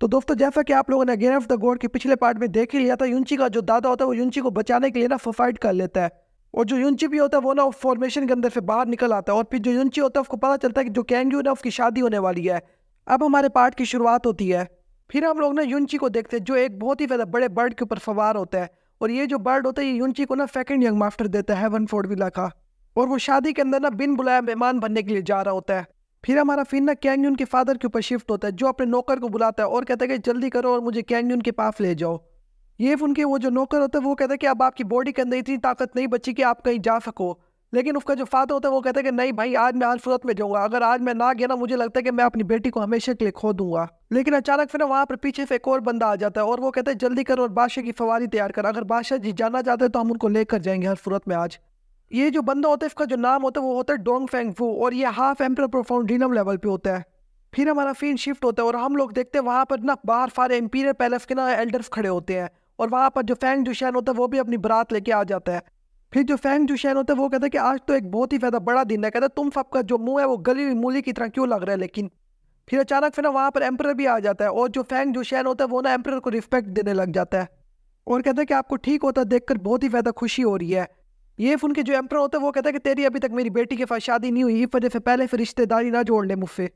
तो दोस्तों जैसा कि आप लोगों ने गेन ऑफ द गोड के पिछले पार्ट में देख ही लिया था यूंची का जो दादा होता है वो यूंची को बचाने के लिए ना फाइट कर लेता है और जो यूंची भी होता है वो ना फॉर्मेशन के अंदर से बाहर निकल आता है और फिर जो यूंची होता है उसको पता चलता है कि जो कैंगू ना उसकी शादी होने वाली है अब हमारे पार्ट की शुरुआत होती है फिर हम लोग ना यूंची को देखते हैं जो एक बहुत ही ज़्यादा बड़े बर्ड के ऊपर सवार होता है और ये जो बर्ड होता है ये यूंची को ना सेकंड यंग मास्टर देता है वन फोर्ड विला का और वो शादी के अंदर ना बिन बुलाया मेहमान बनने के लिए जा रहा होता है फिर हमारा फिनना कैंग के फादर के ऊपर शिफ्ट होता है जो अपने नौकर को बुलाता है और कहता है कि जल्दी करो और मुझे कैंग के पास ले जाओ ये उनके वो जो नौकर होता है वो कहता है कि अब आपकी बॉडी के अंदर इतनी ताकत नहीं बची कि आप कहीं जा सको लेकिन उसका जो फादर होता है वो कहता है कि नहीं भाई आज मैं आज सूरत में जाऊंगा अगर आज मैं ना गया ना मुझे लगता है कि मैं अपनी बेटी को हमेशा के लिए खो दूंगा लेकिन अचानक फिर वहाँ पर पीछे से एक और बंदा आ जाता है और वो कहता है जल्दी करो और बादशाह की फवारी तैयार कर अगर बादशाह जी जाना चाहते हैं तो हम उनको लेकर जाएंगे हर सूरत में आज ये जो बंदा होता है इसका जो नाम होता है वो होता है डोंग फेंग फू और ये हाफ एम्पर रीनम लेवल पे होता है फिर हमारा फीन शिफ्ट होता है और हम लोग देखते हैं वहाँ पर ना बाहर फार एम्पीरियर पैलेस के ना एल्डर्स खड़े होते हैं और वहाँ पर जो फेंग जुशैन होता है वो भी अपनी बरात लेके आ जाता है फिर जो फेंग जुशैन होता है वो कहता है कि आज तो एक बहुत ही ज़्यादा बड़ा दिन है कहता है तुम सबका जो मुंह है वो गली हुई मूली की तरह क्यों लग रहा है लेकिन फिर अचानक फिर ना वहाँ पर एम्पर भी आ जाता है और जो फेंग जुशैन होता है वो ना एम्पर को रिस्पेक्ट देने लग जाता है और कहता है कि आपको ठीक होता देखकर बहुत ही ज़्यादा खुशी हो रही है ये फोन के जो एम्पर होता है वो कहता है कि तेरी अभी तक मेरी बेटी के पास शादी नहीं हुई इस वजह से पहले फिर रिश्तेदारी ना जोड़ ले मुझसे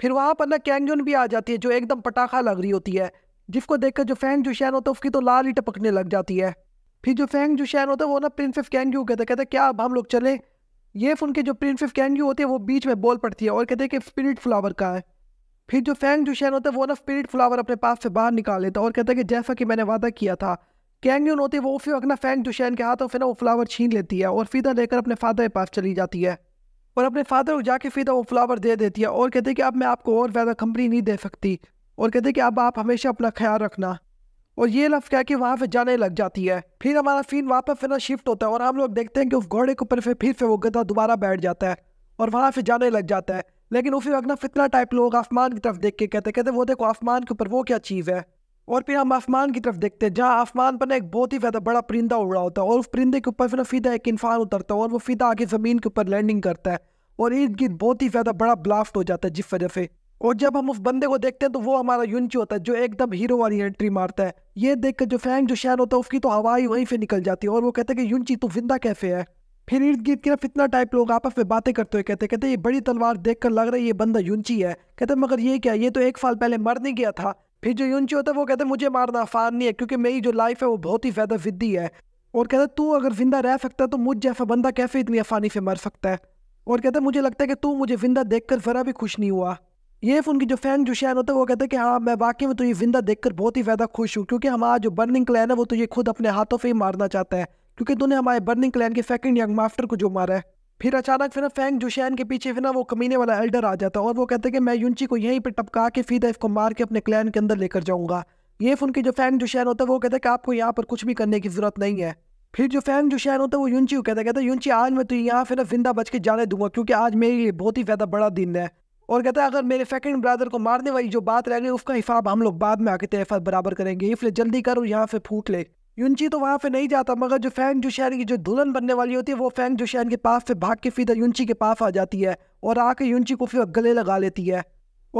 फिर वहाँ पर ना कैंगजोन भी आ जाती है जो एकदम पटाखा लग रही होती है जिसको देखकर जो फैंग जुशैन होता है उसकी तो लाल ही टपकने लग जाती है फिर जो फैंग जुशैन होता है वो ना प्रिंसेस कैंगजू कहता है कहते हैं क्या अब हम लोग चले ये फोन के जो ऑफ कैंगजू होती है वो बीच में बोल पड़ती है और कहते हैं कि स्पिरिट फ्लावर का है फिर जो फैंग जुशैन होता है वो ना स्पिरिट फ्लावर अपने पास से बाहर निकाल लेता है और कहता है कि जैसा कि मैंने वादा किया था कैंगन होती है वो फिर अपना फैंक दुशैन के हाथों फिर ना वो फ्लावर छीन लेती है और फीदा लेकर अपने फादर के पास चली जाती है और अपने फादर को जाके फीदा वो फ्लावर दे देती है और कहते हैं कि अब मैं आपको और ज़्यादा कंपनी नहीं दे सकती और कहते कि अब आप हमेशा अपना ख्याल रखना और ये लफ्ज़ कह के वहाँ पर जाने लग जाती है फिर हमारा फिन वहाँ पर फिर ना शिफ्ट होता है और हम लोग देखते हैं कि उस घोड़े के ऊपर फिर फिर से वो गधा दोबारा बैठ जाता है और वहाँ से जाने लग जाता है लेकिन उसी वक्त ना फितना टाइप लोग आसमान की तरफ देख के कहते कहते वो देखो आसमान के ऊपर वो क्या चीज़ है और फिर हम आसमान की तरफ देखते हैं जहाँ आसमान पर ना एक बहुत ही ज़्यादा बड़ा परिंदा उड़ रहा होता है और उस परिंदे के ऊपर फिर ना सीधा एक इंसान उतरता है और वो फीदा आगे ज़मीन के ऊपर लैंडिंग करता है और ईद गिर्द बहुत ही ज़्यादा बड़ा ब्लास्ट हो जाता है जिस वजह से और जब हम उस बंदे को देखते हैं तो वो हमारा यूनची होता है जो एकदम हीरो वाली एंट्री मारता है ये देख कर जो फैंग जो शहर होता है उसकी तो हवा ही वहीं से निकल जाती है और वो कहते हैं कि यूनची तो जिंदा कैसे है फिर इर्द गिर्द की इतना टाइप लोग आपस में बातें करते हुए कहते कहते ये बड़ी तलवार देख कर लग रहा है ये बंदा यूनची है कहते मगर ये क्या ये तो एक साल पहले मर नहीं गया था फिर जो यूनची होता है वो कहता है मुझे मारना आसान नहीं है क्योंकि मेरी जो लाइफ है वो बहुत ही ज़्यादा विद्दी है और कहता है तू अगर ज़िंदा रह सकता है तो मुझ जैसा बंदा कैसे इतनी आसानी से मर सकता है और कहता है मुझे लगता है कि तू मुझे ज़िंदा देख कर ज़रा भी खुश नहीं हुआ ये उनकी जो फैन जुशैन होता है वो कहते हैं कि हाँ मैं वाकई में तुझे ज़िंदा देख कर बहुत ही ज़्यादा खुश हूँ क्योंकि हमारा जो बर्निंग क्लैन है वो तुझे खुद अपने हाथों से ही मारना चाहता है क्योंकि तूने हमारे बर्निंग क्लैन के सेकंड यंग मास्टर को जो मारा है फिर अचानक फिर फैंग जुशैन के पीछे फिर ना वो कमीने वाला एल्डर आ जाता है और वो कहते हैं कि मैं यूनची को यहीं पर टपका के फी को मार के अपने क्लैन के अंदर लेकर जाऊंगा ये उनकी जो फैंग जुशैन होता है वो कहते हैं कि आपको यहाँ पर कुछ भी करने की जरूरत नहीं है फिर जो फैंग जो शहर होता है वो यूनची को कहता है कहता है यूनची आज मैं तो यहाँ फिर जिंदा बच के जाने दूंगा क्योंकि आज मेरे लिए बहुत ही ज़्यादा बड़ा दिन है और कहता है अगर मेरे सेकंड ब्रदर को मारने वाली जो बात रह गई उसका हिसाब हम लोग बाद में आके तेरे बराबर करेंगे इसलिए जल्दी करो यहाँ से फूट ले यूनची तो वहाँ पे नहीं जाता मगर जो फैंग जुशैन की जो दुल्हन बनने वाली होती है वो फैंग जुशैन के पास से भाग के फिर युंची के पास आ जाती है और आके यूनची को फिर गले लगा लेती है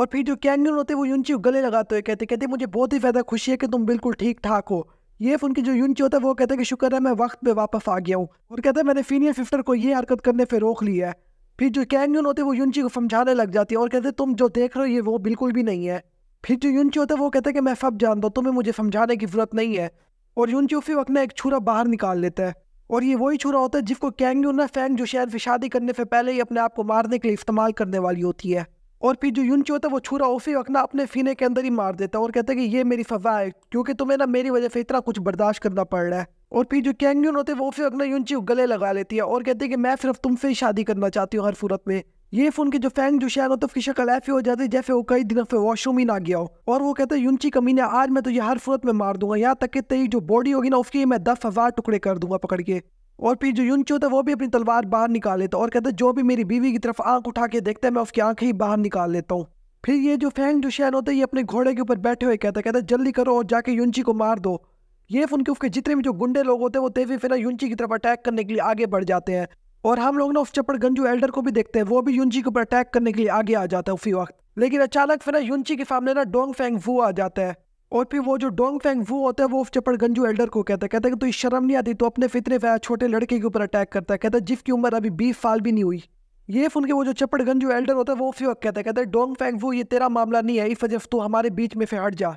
और फिर जो कैंगन होते हैं वो यूनची को गले लगाते हुए कहते कहते मुझे बहुत ही ज़्यादा खुशी है कि तुम बिल्कुल ठीक ठाक हो ये उनकी जो यूनची होता है वो कहते हैं कि शुक्र है मैं वक्त पर वापस आ गया हूँ और कहते हैं मैंने फीनियर फिफ्टर को ये हरकत करने पर रोक लिया है फिर जो कैंगन होते हैं वो यूनची को समझाने लग जाती है और कहते तुम जो देख रहे हो ये वो बिल्कुल भी नहीं है फिर जो यूनची होता है वो कहते हैं कि मैं सब जानता हूँ तुम्हें मुझे समझाने की ज़रूरत नहीं है और यून वक़्त अपना एक छुरा बाहर निकाल लेता है और ये वही छुरा होता है जिसको कैंग ने फैंग शायद से शादी करने से पहले ही अपने आप को मारने के लिए इस्तेमाल करने वाली होती है और फिर जो यूनची होता है वो छुरा उसी ना अपने फीने के अंदर ही मार देता है और कहता है कि ये मेरी सजा है क्योंकि तुम्हें ना मेरी वजह से इतना कुछ बर्दाश्त करना पड़ रहा है और फिर जो कैंग होते हैं वो उसी वकना यूनची गले लगा लेती है और कहती है कि मैं सिर्फ तुमसे ही शादी करना चाहती हूँ हर सूरत में ये फोन के जो फैंग जुशैन तो की शक्ल ऐसी हो जाती है जैसे वो कई दिनों से वॉशरूम ही ना गया हो और वो कहते हैं यूनची ने आज मैं तो ये हर सूरत में मार दूंगा यहाँ तक कि तेरी जो बॉडी होगी ना उसकी मैं दस हजार टुकड़े कर दूंगा पकड़ के और फिर जो यूनची होता है वो भी अपनी तलवार बाहर निकाल लेता और कहते हैं जो भी मेरी बीवी की तरफ आंख उठा के देखता है मैं उसकी आंख ही बाहर निकाल लेता हूँ फिर ये जो फैंग जुशैन होता है ये अपने घोड़े के ऊपर बैठे हुए कहते हैं कहते जल्दी करो और जाके यूनची को मार दो ये फोन के उसके जितने भी जो गुंडे लोग होते हैं वो तेजी फिर यूनची की तरफ अटैक करने के लिए आगे बढ़ जाते हैं और हम लोग ना उस चपड़ गंजू एल्डर को भी देखते हैं वो भी यूनची के ऊपर अटैक करने के लिए आगे आ जाता है उसी वक्त लेकिन अचानक फिर ना यूनची के सामने ना डोंग फेंग वू आ जाता है और फिर वो जो डोंग फेंग वू होता है वो उस गंजू एल्डर को कहता है कहता है कि तुझे तो शर्म नहीं आती तो अपने फितने फैया छोटे लड़के के ऊपर अटैक करता है कहता है जिसकी उम्र अभी बीस साल भी नहीं हुई ये उनके वो जो गंजू एल्डर होता है वो उसी वक्त कहता है कहता है डोंग फेंग वू ये तेरा मामला नहीं है इस वजह तू हमारे बीच में से हट जा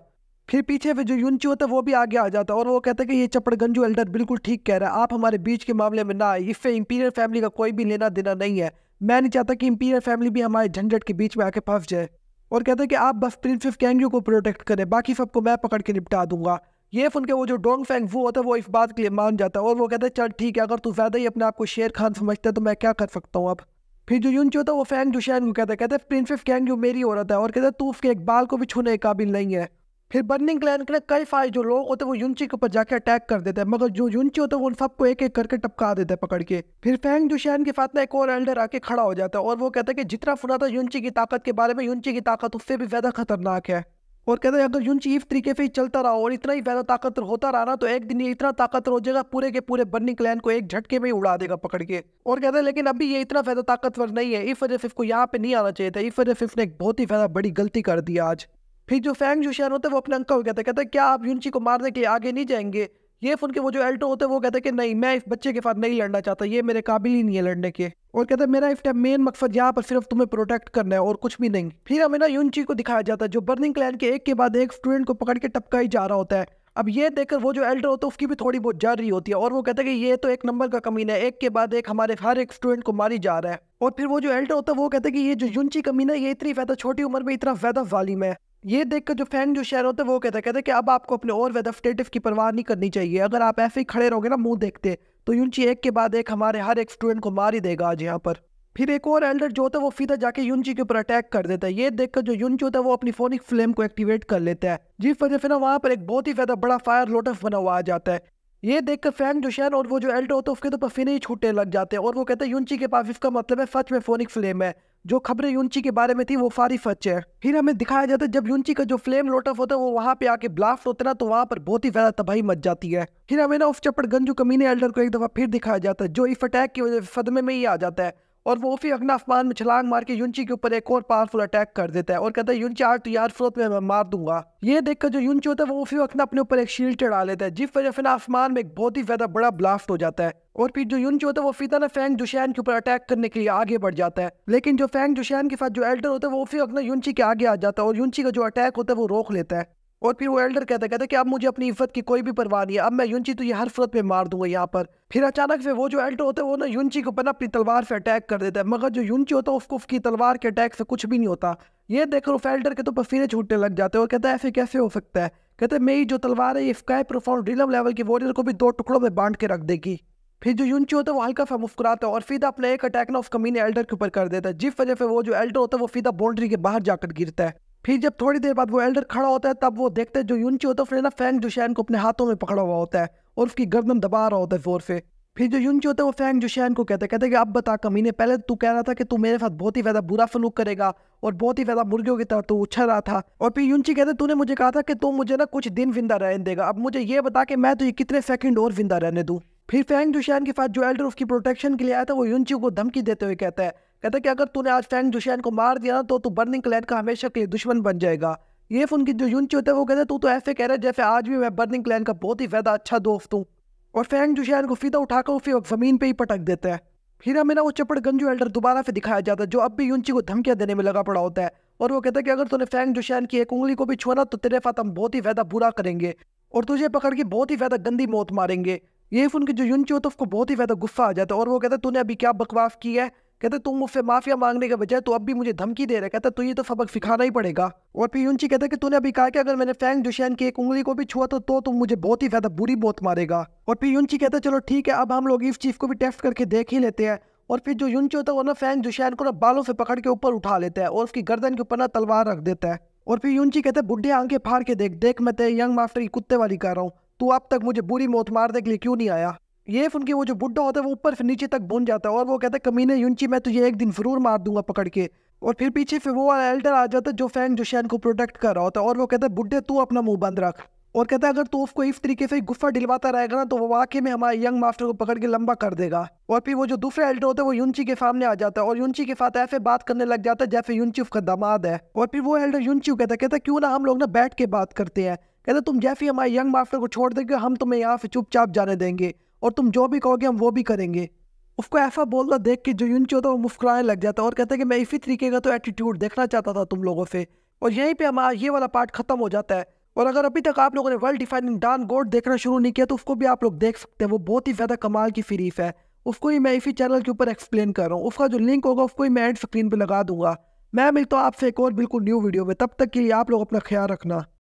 फिर पीछे जो यूनची होता है वो भी आगे आ जाता है और वो कहता है कि ये चपड़गंजू एल्डर बिल्कुल ठीक कह रहा है आप हमारे बीच के मामले में ना आए इससे इंपीरियर फैमिली का कोई भी लेना देना नहीं है मैं नहीं चाहता कि इंपीरियर फैमिली भी हमारे झंझट के बीच में आके फंस जाए और कहता है कि आप बस प्रिंस ऑफ कैंग्यू को प्रोटेक्ट करें बाकी सबको मैं पकड़ के निपटा दूंगा ये फुन के वो जो डोंग फैंग वो होता है वो इस बात के लिए मान जाता है और वो कहता है चल ठीक है अगर तू ज़्यादा ही अपने आप को शेर खान समझता है तो मैं क्या कर सकता हूँ अब फिर जो यूनची होता है वो फैंग जो शैन को कहता है कहता है प्रिंस ऑफ कैंग्यू मेरी औरत है और कहता है तू उसके एक बाल को भी छूने के काबिल नहीं है फिर बर्निंग क्लैन के कई फाइव जो लोग होते हैं वो यूनची के ऊपर जाके अटैक कर देते हैं मगर जो यूनची होते हैं वो उन सबको एक एक करके टपका देते हैं पकड़ के फिर फैंग शहन के फातना एक और एल्डर आके खड़ा हो जाता है और वो कहता है कि जितना सुना था यूनची की ताकत के बारे में यूनची की ताकत उससे भी ज़्यादा खतरनाक है और कहते हैं अगर यूनची इस तरीके से ही चलता रहा और इतना ही ज़्यादा ताकतवर होता रहा ना तो एक दिन ये इतना ताकतवर हो जाएगा पूरे के पूरे बर्निंग क्लैन को एक झटके में ही उड़ा देगा पकड़ के और कहते हैं लेकिन अभी ये इतना ज़्यादा ताकतवर नहीं है इस वजह से इसको यहाँ पे नहीं आना चाहिए था इस वजह से इसने एक बहुत ही ज़्यादा बड़ी गलती कर दी आज फिर जो फैंग जुशियान होता है वो अपने अंकल को कहता है कहता है क्या आप यूनची को मारने के आगे नहीं जाएंगे ये फोन के वो जो एल्टो होते हैं वो कहते हैं कि नहीं मैं इस बच्चे के साथ नहीं लड़ना चाहता ये मेरे काबिल ही नहीं है लड़ने के और कहते हैं मेरा इफ्टा मेन मकसद यहाँ पर सिर्फ तुम्हें प्रोटेक्ट करना है और कुछ भी नहीं फिर हमें ना यूनची को दिखाया जाता है जो बर्निंग क्लैन के एक के बाद एक स्टूडेंट को पकड़ के टपका ही जा रहा होता है अब ये देखकर वो जो एल्डर होता है उसकी भी थोड़ी बहुत जा रही होती है और वो कहता है कि ये तो एक नंबर का कमीना है एक के बाद एक हमारे हर एक स्टूडेंट को मारी जा रहा है और फिर वो जो एल्डर होता है वो कहता है कि ये जो यूनची कमीना है ये इतनी ज़्यादा छोटी उम्र में इतना ज़्यादा वालिम है ये देख कर जो फैन जो शेयर होता है वो कहता है कहते कि अब आपको अपने और वेदर स्टेटिव की परवाह नहीं करनी चाहिए अगर आप ऐसे ही खड़े रहोगे ना मुंह देखते तो यूनची एक के बाद एक हमारे हर एक स्टूडेंट को मार ही देगा आज यहाँ पर फिर एक और एल्डर जो होता है वो सीधा जाके यूनची के ऊपर अटैक कर देता है ये देखकर जो यूनची होता है वो अपनी फोनिक फ्लेम को एक्टिवेट कर लेता है जिस वजह से ना वहाँ पर एक बहुत ही ज्यादा बड़ा फायर लोटस बना हुआ आ जाता है ये देखकर जो शहर और वो जो एल्डर होता है उसके तो फिर ही छूटे लग जाते हैं और वो कहते हैं यूनची के पास इसका मतलब है सच में फोनिक फ्लेम है जो खबरें यूनची के बारे में थी वो फारी फच है फिर हमें दिखाया जाता है जब यूनची का जो फ्लेम लोटअप होता है वो वहाँ पे आके ब्लास्ट होता है ना तो वहाँ पर बहुत ही ज्यादा तबाही मच जाती है फिर हमें ना उस चपड़ गंजू कमीने एल्डर को एक दफा फिर दिखाया जाता है जो इफ अटैक की वजह में ही आ जाता है और वो फिर अगना अफमान में छलांग मार के यूनची के ऊपर एक और पावरफुल अटैक कर देता है और कहता है यूनची आज तो यार फ्रोत में मैं मार दूंगा ये देखकर जो यूनची होता है वो फिर अगना अपने ऊपर एक शील्ड चढ़ा लेता है जिस वजह से ना अफमान में एक बहुत ही ज्यादा बड़ा ब्लास्ट हो जाता है और फिर जो यूनची होता है वो फीता ना फैंग जुशैन के ऊपर अटैक करने के लिए आगे बढ़ जाता है लेकिन जो फैंग जुशैन के साथ जो एल्डर होता है वो फिर अपना यूनची के आगे आ जाता है और युची का जो अटैक होता है वो रोक लेता है और फिर वो एल्डर कहता है कहता है कि अब मुझे अपनी इज्जत की कोई भी परवाह नहीं है अब मैं युनची तो ये हर फुरत में मार दूंगा यहाँ पर फिर अचानक से वो जो एल्डर होता है वो ना युनची को पहले अपनी तलवार से अटैक कर देता है मगर जो युनची होता है उसको उसकी तलवार के अटैक से कुछ भी नहीं होता ये देखकर उस एल्डर के तो पसीने छूटने लग जाते हैं और कहता है ऐसे कैसे हो सकता है कहते हैं मेरी जो तलवार है ये स्काई प्रोफाउंड रीलम लेवल की वॉरियर को भी दो टुकड़ों में बांट के रख देगी फिर जो यूनची होता है वो हल्का सा मुस्कुराता है और फीदा अपने एक अटैक ना उस कमीने एल्डर के ऊपर कर देता है जिस वजह से वो जो एल्डर होता है वो फीदा बाउंड्री के बाहर जाकर गिरता है फिर जब थोड़ी देर बाद वो एल्डर खड़ा होता है तब वो देखते हैं जो यूनची होता है फिर ना फैंग जुशैन को अपने हाथों में पकड़ा हुआ होता है और उसकी गर्दन दबा रहा होता है जोर से फिर जो यूनची होता है वो फैंग जुशैन को कहते हैं कहते हैं कि अब बता कमीने पहले तो तू कह रहा था कि तू मेरे साथ बहुत ही ज़्यादा बुरा सलूक करेगा और बहुत ही ज़्यादा मुर्गियों की तरह तू उछल रहा था और फिर यूनची कहते तूने मुझे कहा था कि तू मुझे ना कुछ दिन जिंदा रहने देगा अब मुझे ये बता कि मैं तुझे कितने सेकंड और जिंदा रहने दूँ फिर फैंग जुशैन के साथ जो एल्डर उसकी प्रोटेक्शन के लिए आया था वो यूनची को धमकी देते हुए कहता है कहता कि अगर तूने आज फैंग जुशैन को मार दिया ना तो तू बर्निंग क्लैन का हमेशा के लिए दुश्मन बन जाएगा ये उनकी जो यूनची होता है वो कहते हैं तू तो ऐसे कह रहे हैं जैसे आज भी मैं बर्निंग क्लैन का बहुत ही ज़्यादा अच्छा दोस्त हूँ और फैंग जुशैन को फीता उठाकर फिर ज़मीन पर ही पटक देता है हीरा मेरा वो चपड़ गंजू एल्डर दोबारा से दिखाया जाता है जो अब भी यूनची को धमकियाँ देने में लगा पड़ा होता है और वो कहता है कि अगर तूने फैंग जुशैन की एक उंगली को भी छोड़ा तो तेरे साथ हम बहुत ही ज़्यादा बुरा करेंगे और तुझे पकड़ के बहुत ही ज़्यादा गंदी मौत मारेंगे ये उनकी जो यूनची होता है उसको बहुत ही ज़्यादा गुस्सा आ जाता है और वो कहता है तूने अभी क्या बकवास की है कहते तुम मुझसे माफिया मांगने के बजाय तो अब भी मुझे धमकी दे रहा है कहता तो ये तो सबक सिखाना ही पड़ेगा और फिर यूनची कहता है कि तूने अभी कहा कि अगर मैंने फैंग जुशैन की एक उंगली को भी छुआ तो, तो तुम मुझे बहुत ही ज्यादा बुरी मौत मारेगा और फिर यूनची कहता चलो ठीक है अब हम लोग इस चीज को भी टेस्ट करके देख ही लेते हैं और फिर जो यूनची होता है वो ना फैंग जुशैन को ना बालों से पकड़ के ऊपर उठा लेता है और उसकी गर्दन के ऊपर ना तलवार रख देता है और फिर यूनची कहते हैं बुढ़े आंखें फाड़ के देख देख मैं तेरे यंग मास्टर की कुत्ते वाली कर रहा हूँ तू अब तक मुझे बुरी मौत मारने के लिए क्यों नहीं आया ये उनकी वो जो बुढ़ा होता है वो ऊपर से नीचे तक बुन जाता है और वो कहता है कमीने यूंची मैं तुझे एक दिन ज़रूर मार दूंगा पकड़ के और फिर पीछे फिर वो वाला एल्डर आ जाता है जो फैंग जोशैन को प्रोटेक्ट कर रहा होता है और वो कहता है बुढ़े तू अपना मुंह बंद रख और कहता है अगर तू उसको इस तरीके से गुफा डिलवाता रहेगा ना तो वो वाकई में हमारे यंग मास्टर को पकड़ के लंबा कर देगा और फिर वो जो दूसरा एल्डर होता है वो यूनची के सामने आ जाता है और यूनची के साथ ऐसे बात करने लग जाता है जैसे यूनची उसका दमाद है और फिर वो एल्डर यूनची कहता है कहता क्यों ना हम लोग ना बैठ के बात करते हैं कहते तुम जैसे हमारे यंग मास्टर को छोड़ देंगे हम तुम्हें यहाँ से चुपचाप जाने देंगे और तुम जो भी कहोगे हम वो भी करेंगे उसको ऐसा बोलना देख के जो यून होता है वो मुस्कुराने लग जाता है और कहता है कि मैं इसी तरीके का तो एटीट्यूड देखना चाहता था तुम लोगों से और यहीं पर हमारा ये वाला पार्ट खत्म हो जाता है और अगर अभी तक आप लोगों ने वर्ल्ड डिफाइनिंग डान गोड देखना शुरू नहीं किया तो उसको भी आप लोग देख सकते हैं वो बहुत ही ज़्यादा कमाल की सीरीफ है उसको ही मैं इसी चैनल के ऊपर एक्सप्लेन कर रहा हूँ उसका जो लिंक होगा उसको ही मैं एंड स्क्रीन पर लगा दूंगा मैं मिलता हूँ आपसे एक और बिल्कुल न्यू वीडियो में तब तक के लिए आप लोग अपना ख्याल रखना